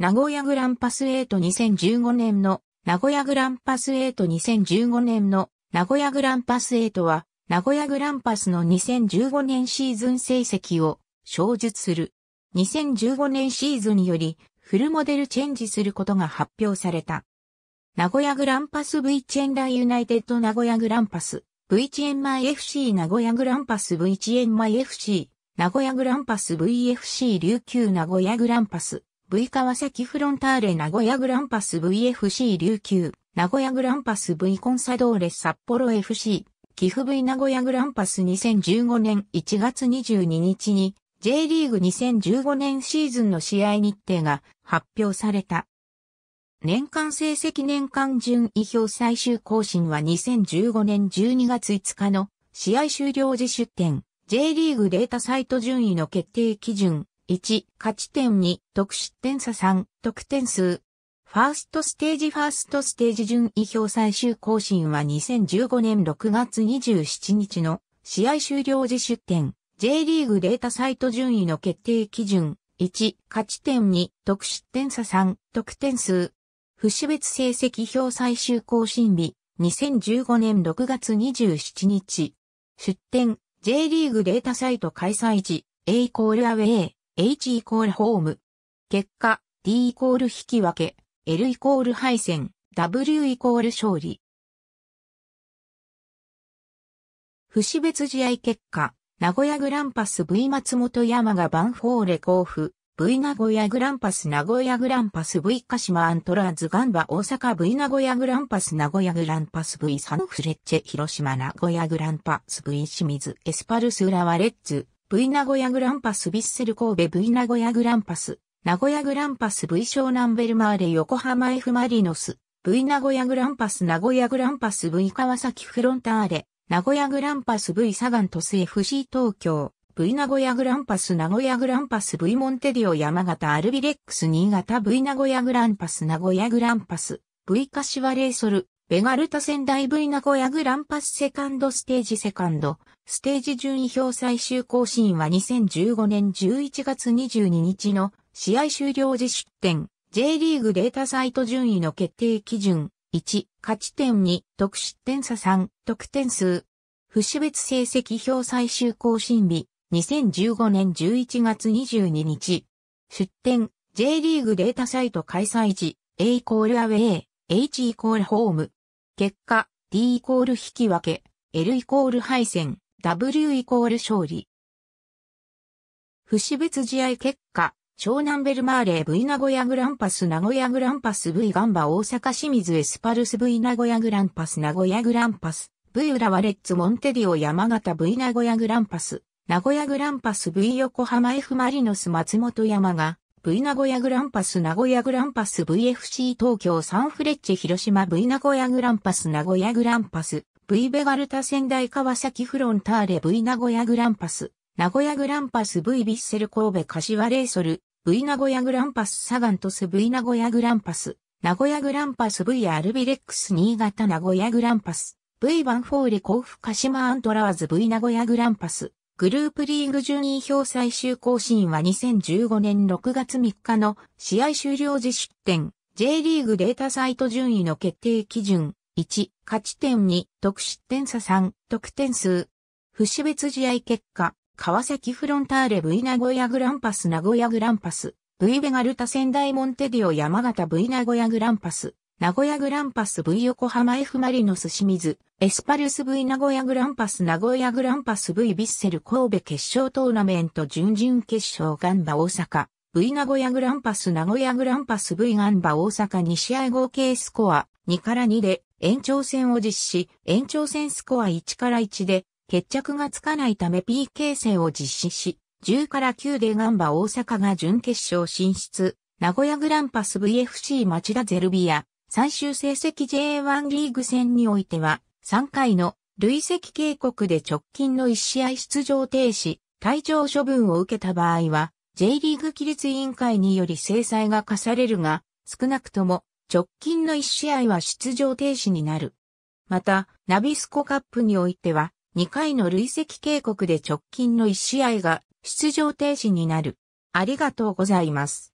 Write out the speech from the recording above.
名古屋グランパス8 2015年の名古屋グランパス8 2015年の名古屋グランパス8は名古屋グランパスの2015年シーズン成績を小述する。2015年シーズンよりフルモデルチェンジすることが発表された。名古屋グランパス V チェンラユナイテッド名古屋グランパス V チェンマイ FC 名古屋グランパス V チェンマイ FC 名古屋グランパス VFC 琉球名古屋グランパス V 川崎フロンターレ名古屋グランパス VFC 琉球、名古屋グランパス V コンサドーレ札幌 FC、寄付 V 名古屋グランパス2015年1月22日に J リーグ2015年シーズンの試合日程が発表された。年間成績年間順位表最終更新は2015年12月5日の試合終了時出展 J リーグデータサイト順位の決定基準1、勝ち点2、得失点差3、得点数。ファーストステージファーストステージ順位表最終更新は2015年6月27日の試合終了時出点 J リーグデータサイト順位の決定基準1、勝ち点2、得失点差3、得点数。不死別成績表最終更新日2015年6月27日。出点 J リーグデータサイト開催時 A イコールアウェイ。H イコールホーム。結果、D イコール引き分け、L イコール敗戦、W イコール勝利。不死別試合結果、名古屋グランパス V 松本山がバンフォーレ甲府、V 名古屋グランパス名古屋グランパス V 鹿島アントラーズガンバ大阪 V 名古屋グランパス名古屋グランパス V サンフレッチェ広島名古屋グランパス V 清水エスパルス浦和レッズ V 名古屋グランパスヴィッセル神戸 V 名古屋グランパス、名古屋グランパス V 湘南ベルマーレ横浜 F マリノス、V 名古屋グランパス名古屋グランパス V 川崎フロンターレ、名古屋グランパス V サガントス FC 東京、V 名古屋グランパス名古屋グランパス V モンテディオ山形アルビレックス新潟 V 名古屋グランパス名古屋グランパス V 柏レイソルベガルタ仙台 V 名古屋グランパスセカンドステージセカンド、ステージ順位表最終更新は2015年11月22日の試合終了時出展 J リーグデータサイト順位の決定基準、1、勝ち点2、得失点差3、得点数。不死別成績表最終更新日、2015年11月22日。出展、J リーグデータサイト開催時、A イコールアウェイ、H イコールホーム。結果、D イコール引き分け、L イコール敗戦、W イコール勝利。不死別試合結果、湘南ベルマーレ V 名古屋グランパス名古屋グランパス V ガンバ大阪清水エスパルス V 名古屋グランパス名古屋グランパス V 浦和レッツモンテディオ山形 V 名古屋グランパス名古屋グランパス V 横浜 F マリノス松本山が V 名古屋グランパス名古屋グランパス VFC 東京サンフレッチェ広島 V 名古屋グランパス名古屋グランパス V ベガルタ仙台川崎フロンターレ V 名古屋グランパス名古屋グランパス V ビッセル神戸柏レイソル V 名古屋グランパスサガントス V 名古屋グランパス名古屋グランパス V アルビレックス新潟名古屋グランパス V バンフォーレ甲府鹿島アントラーズ V 名古屋グランパスグループリーグ順位表最終更新は2015年6月3日の試合終了時失点 J リーグデータサイト順位の決定基準1、勝ち点2、得失点差3、得点数。不死別試合結果、川崎フロンターレ V 名古屋グランパス名古屋グランパス、V ベガルタ仙台モンテディオ山形 V 名古屋グランパス、名古屋グランパス V 横浜 F マリノス清水、エスパルス V 名古屋グランパス名古屋グランパス V ヴィッセル神戸決勝トーナメント準々決勝ガンバ大阪、V 名古屋グランパス名古屋グランパス V ガンバ大阪2試合合計スコア2から2で延長戦を実施、延長戦スコア1から1で決着がつかないため PK 戦を実施し、10から9でガンバ大阪が準決勝進出、名古屋グランパス VFC 町田ゼルビア、最終成績 J1 リーグ戦においては、3回の累積警告で直近の1試合出場停止、退場処分を受けた場合は、J リーグ規律委員会により制裁が課されるが、少なくとも直近の1試合は出場停止になる。また、ナビスコカップにおいては、2回の累積警告で直近の1試合が出場停止になる。ありがとうございます。